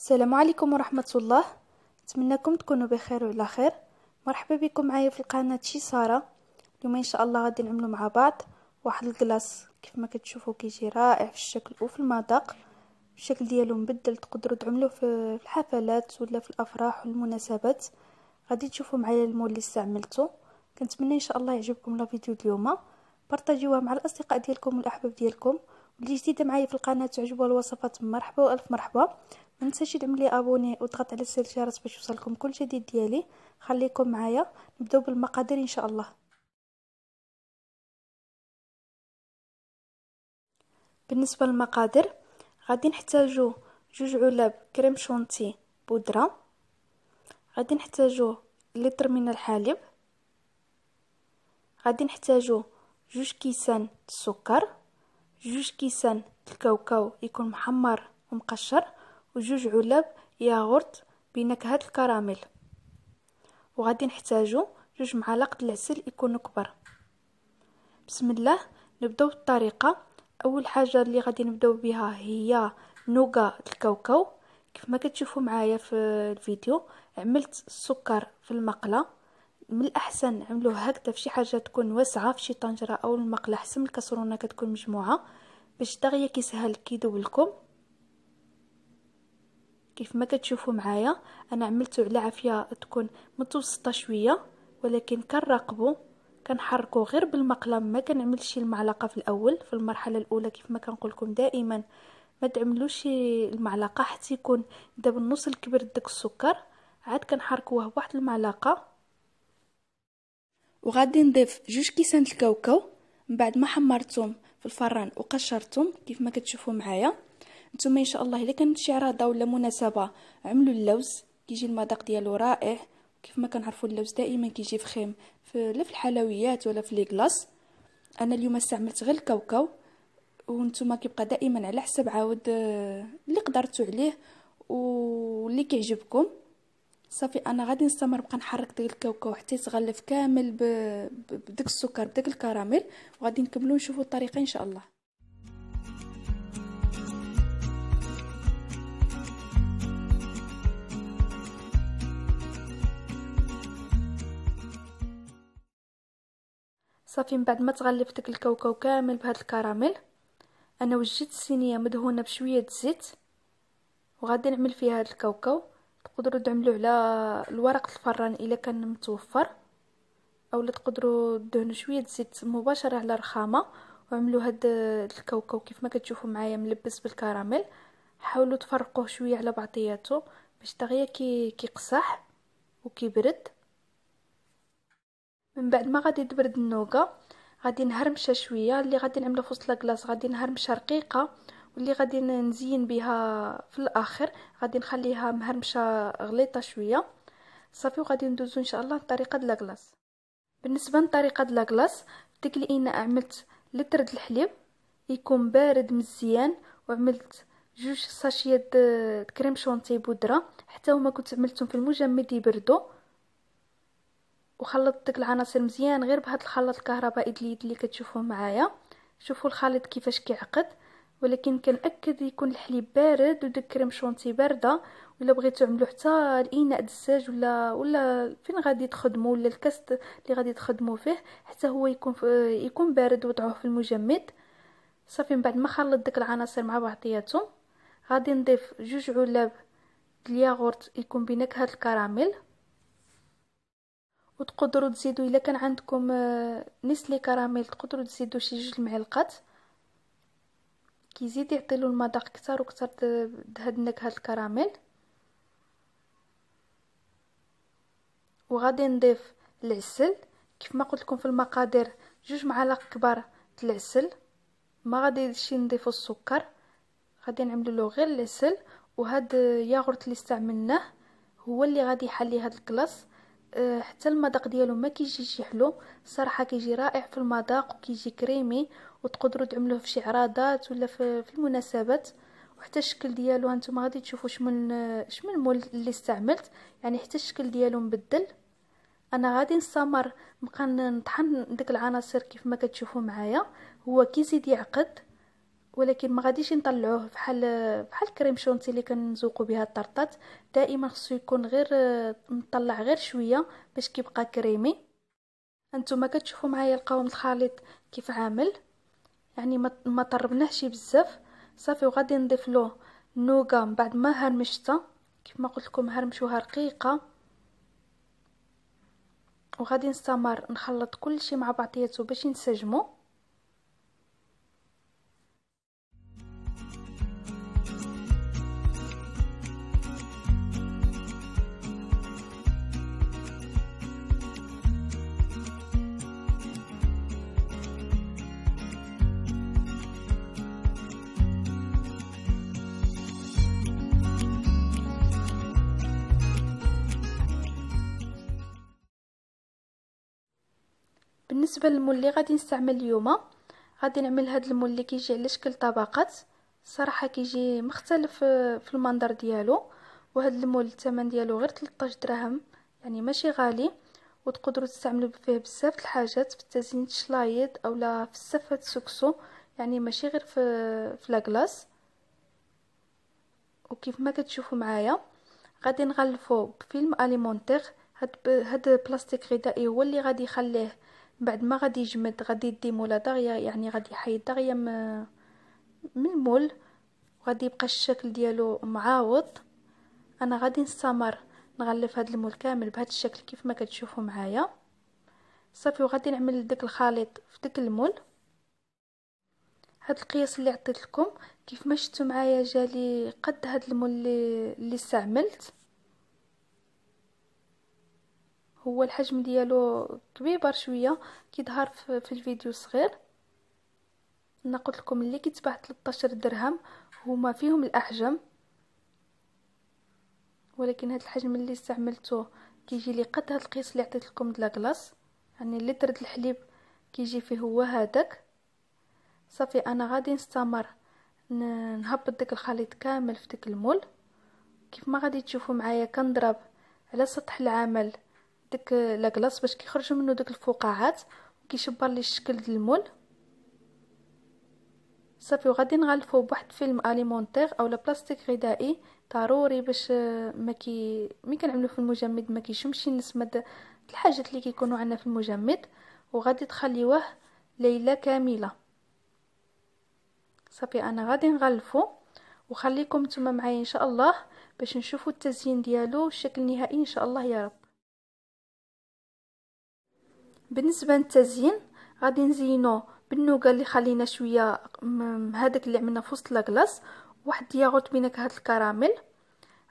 السلام عليكم ورحمة الله نتمنىكم تكونوا بخير وعلى خير مرحبا بكم معايا في القناة شي سارة اليوم ان شاء الله غادي نعملو مع بعض واحد الكلاص كيف ما كتشوفوا كيجي رائع في الشكل وفي المذاق الشكل ديالو مبدل تقدروا تعملوه في الحفلات ولا في الافراح والمناسبات غادي تشوفوا معايا المول اللي استعملته كنتمنى ان شاء الله يعجبكم لا فيديو اليوم بارطاجيوها مع الاصدقاء ديالكم والاحباب ديالكم اللي جديده معايا في القناه تعجبوها الوصفات مرحبا والف مرحبا ما تنساش تعملي ابوني وتضغط على زر الجرس باش يوصلكم كل جديد ديالي خليكم معايا نبداو بالمقادير ان شاء الله بالنسبه للمقادير غادي نحتاجو جوج علب كريم شونتي بودره غادي نحتاجو لتر من الحليب غادي نحتاجو جوج كيسان السكر جوج كيسان الكاوكاو يكون محمر ومقشر وجوج علب ياغورت بنكهة الكراميل وغادي نحتاجو جوج معالق العسل يكونو كبر بسم الله نبداو بالطريقه اول حاجه اللي غادي نبداو بها هي نوغا الكاوكاو كيف ما كتشوفوا معايا في الفيديو عملت السكر في المقله من الاحسن عملوه هكذا في شي حاجه تكون واسعه في شي طنجره او المقله حسن الكسرونه كتكون مجموعه باش دغيا كيسهل كيدوب لكم كيف ما كتشوفوا معايا انا عملته على عافيه تكون متوسطه شويه ولكن كنراقبوا كنحركوا غير بالمقله ما كنعملش المعلقه في الاول في المرحله الاولى كيف ما كنقول لكم دائما ما تعملوش المعلقه حتى يكون دابا النص الكبير داك السكر عاد كنحركوه بواحد المعلقه وغادي نضيف جوج كيسان الكاوكاو من بعد ما حمرتهم في الفران وقشرتهم كيف ما كتشوفوا معايا نتوما ان شاء الله الا كانت شي عراضه ولا مناسبه عملوا اللوز كيجي المذاق ديالو رائع كيف ما كنعرفوا اللوز دائما كيجي فخيم لا في الحلويات ولا في لي كلاص انا اليوم استعملت غير الكاوكاو وانتم كيبقى دائما على حسب عاود آه، اللي قدرتوا عليه واللي كيعجبكم صافي انا غادي نستمر نبقى نحرك ديك الكاوكاو حتى يتغلف كامل بداك السكر بداك الكراميل وغادي نكملو نشوفوا الطريقه ان شاء الله صافي من بعد ما تغلف داك الكاوكاو كامل بهاد الكراميل انا وجدت الصينيه مدهونه بشويه الزيت وغادي نعمل فيها هاد الكاوكاو تقدروا تعملوه على الورق الفران الا كان متوفر اولا تقدروا تدهنوا شويه زيت مباشره على الرخامه وعملوا هاد الكاوكاو كيف ما كتشوفوا معايا ملبس بالكراميل حاولوا تفرقوه شويه على بعضياته باش دغيا كي كيقصح وكيبرد من بعد ما غادي تبرد النوكا غادي نهرمشها شويه اللي غادي نعملها في وسط لاكلاص غادي نهرمشها رقيقه واللي غادي نزين بها في الاخر غادي نخليها مهرمشه غليطه شويه صافي وغادي ندوزو ان شاء الله الطريقه د لاكلاص بالنسبه للطريقه د لاكلاص ديك الاناء عملت لتر د الحليب يكون بارد مزيان وعملت جوج ساشيات كريم شونتي بودره حتى هما كنت عملتهم في المجمد يبردوا وخلط ديك العناصر مزيان غير بهاد الخلاط الكهربائي اليد اللي كتشوفوا معايا شوفوا الخليط كيفاش كيعقد ولكن كنأكد يكون الحليب بارد وديك كريم شونتي بارده ولا بغيتو تعملوا حتى الاناء دساج ولا ولا فين غادي تخدموا ولا الكاست اللي غادي تخدموا فيه حتى هو يكون يكون بارد وضعوه في المجمد صافي من بعد ما خلط ديك العناصر مع بعضياتهم غادي نضيف جوج علب د الياغورت يكون بنكهه الكراميل وتقدروا تزيدوا الا كان عندكم آه، نسلي كراميل تقدروا تزيدوا شي جوج معلقات كيزيد يعطي له المذاق اكثر واكثر هاد النكهه الكراميل وغادي نضيف العسل كيف ما قلت لكم في المقادير جوج معالق كبار العسل ما غادي شي نضيفو السكر غادي نعملو له غير العسل وهاد ياغورت اللي استعملناه هو اللي غادي يحلي هاد الكلاص أه، حتى المذاق ديالو ما كيجيش حلو صراحه كيجي رائع في المذاق وكيجي كريمي وتقدروا تعملوه في شي عراضات ولا في, في المناسبات وحتى الشكل ديالو هانتوما غادي تشوفوا شمن شمن المول اللي استعملت يعني حتى الشكل ديالو مبدل انا غادي نستمر نبقى نطحن ديك العناصر كيف ما كتشوفوا معايا هو كيزيد يعقد ولكن ما غاديش نطلعوه بحال بحال كريم شونتي اللي كنزوقو بها الطرطات دائما خصو يكون غير مطلع غير شويه باش كيبقى كريمي انتما كتشوفوا معايا القوام الخليط كيف عامل يعني ما طربناهش بزاف صافي وغادي نضيف له نوغا من بعد ما كيف ما قلت لكم هرمشوها رقيقه وغادي نستمر نخلط كل شيء مع بعضياته باش ينسجموا بالنسبه للمول اللي غادي نستعمل اليوم غادي نعمل هذا المول اللي كيجي على شكل طبقات صراحه كيجي مختلف في المنظر ديالو وهذا المول الثمن ديالو غير 13 درهم يعني ماشي غالي وتقدروا تستعملوا فيه بزاف الحاجات في تزيين الشلايط اولا في السفه السكسو يعني ماشي غير في في لاكلاص وكيف ما كتشوفوا معايا غادي نغلفو بفيلم اليمونتيغ هاد هاد البلاستيك غذائي هو اللي غادي يخليه بعد ما غادي يجمد غادي يدي مولا دغيا يعني غادي يحيد دغيا من المول وغادي يبقى الشكل ديالو معاوض انا غادي نستمر نغلف هذا المول كامل بهذا الشكل كيف ما كتشوفوا معايا صافي وغادي نعمل داك الخليط في داك المول هاد القياس اللي عطيت لكم كيف ما شفتوا معايا جالي قد هاد المول اللي استعملت هو الحجم ديالو كبيبر شويه كيظهر في الفيديو صغير انا قلت لكم اللي كيتباع 13 درهم هما فيهم الاحجام ولكن هذا الحجم اللي استعملته كيجي لي قد هذا القياس اللي عطيت لكم د لاكلاص يعني لتر الحليب كيجي فيه هو هذاك صافي انا غادي نستمر نهبط داك الخليط كامل في داك المول كيف ما غادي تشوفوا معايا كنضرب على سطح العمل داك لاكلاص باش كيخرجوا منه داك الفقاعات وكيشبر لي الشكل ديال المول صافي وغادي نغلفو بواحد فيلم اليمونتير اولا بلاستيك غذائي ضروري باش آه، ما كي ملي كنعملو في المجمد ما كيشمش النسمه الحاجات اللي كيكونوا عندنا في المجمد وغادي تخليوه ليله كامله صافي انا غادي نغلفو وخليكم نتوما معايا ان شاء الله باش نشوفوا التزيين ديالو الشكل النهائي ان شاء الله يا رب بالنسبه للتزيين غادي نزينو بالنوكا اللي خلينا شويه هذاك اللي عملنا في وسط لاكلاص واحد الياغورت بنكهه الكراميل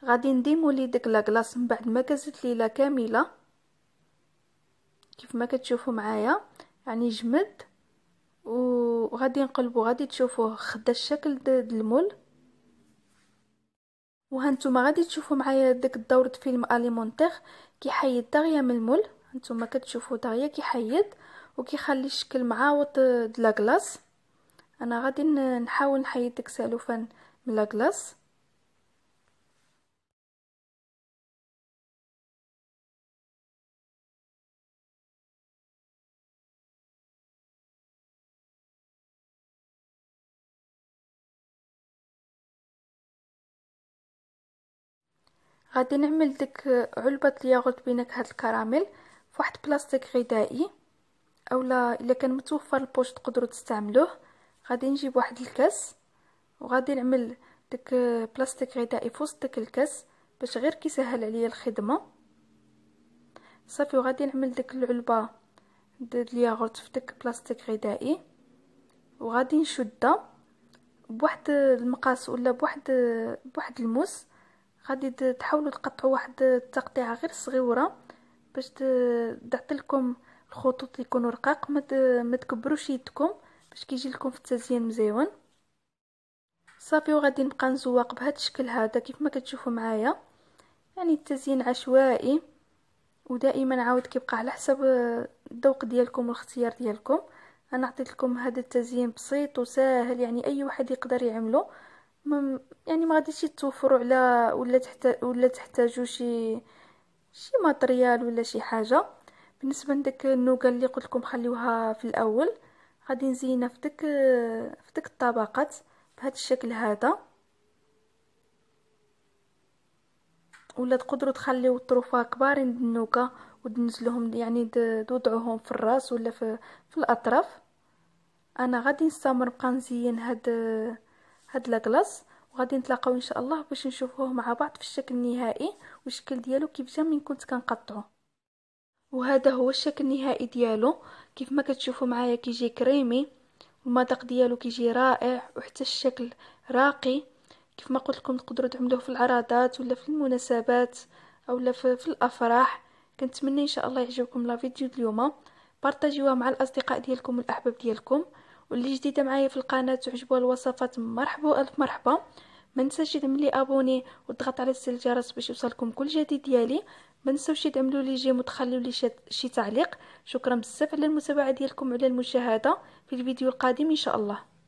غادي نديمو لي داك لاكلاص من بعد ما كازت ليله كامله كيف ما كتشوفوا معايا يعني جمد وغادي نقلبو غادي تشوفوه خدا الشكل ديال المول وهانتوما غادي تشوفوا معايا داك الدور فيلم اليمونتيغ كيحيد دغيا من المول هانتوما كتشوفوا دغيا كيحيد وكيخلي الشكل معاوط دلا كلاص انا غادي نحاول نحيد داك سالوفان من لا غادي نعمل ديك علبه الياغورت هاد الكراميل واحد بلاستيك غذائي اولا الا كان متوفر البوش تقدروا تستعملوه غادي نجيب واحد الكاس وغادي نعمل داك بلاستيك غذائي في وسط داك الكاس باش غير كيسهل عليا الخدمه صافي وغادي نعمل داك العلبه ديال الياغورت في داك بلاستيك غذائي وغادي نشدها بواحد المقاس ولا بواحد بواحد الموس غادي تحاولوا تقطعوا واحد التقطيعه غير صغيره باش تعطيلكم الخطوط يكونوا رقاق ما تكبروش يدكم باش كيجي لكم في التزيين مزيون صافي وغادي نبقى نزوق بهذا الشكل هذا كيف ما كتشوفوا معايا يعني التزيين عشوائي ودائما عاود كيبقى على حسب الذوق ديالكم والاختيار ديالكم انا عطيت لكم هذا التزيين بسيط وسهل يعني اي واحد يقدر يعمله يعني ما غاديش يتوفروا على ولا تحتاج ولا تحتاجوا شي شي ماتريال ولا شي حاجه بالنسبه لداك النوكا اللي قلت لكم خليوها في الاول غادي نزينها في داك في داك الطبقات بهذا الشكل هذا ولا تقدروا تخليو الطروفه كبارين النوكا وتنزلوهم يعني توضعوهم في الراس ولا في, في الاطراف انا غادي نستمر نبقى نزين هاد هاد لاكلاص وغادي نتلاقاو ان شاء الله باش نشوفوه مع بعض في الشكل النهائي والشكل ديالو كيف جا من كنت كنقطعو وهذا هو الشكل النهائي ديالو كيف ما كتشوفوا معايا كيجي كريمي المذاق ديالو كيجي رائع وحتى الشكل راقي كيف ما قلت لكم تقدروا تعملوه في العراضات ولا في المناسبات اولا في الافراح كنتمنى ان شاء الله يعجبكم لا فيديو اليوم بارطاجيوها مع الاصدقاء ديالكم والاحباب ديالكم واللي جديده معايا في القناه تعجبوها الوصفات مرحبا الف مرحبا ما ننساش تعملي ابوني وتضغط على زر الجرس باش يوصلكم كل جديد ديالي ما نساوش تعملوا لي جيم وتخليوا لي شي تعليق شكرا بزاف على المتابعه ديالكم وعلى المشاهده في الفيديو القادم ان شاء الله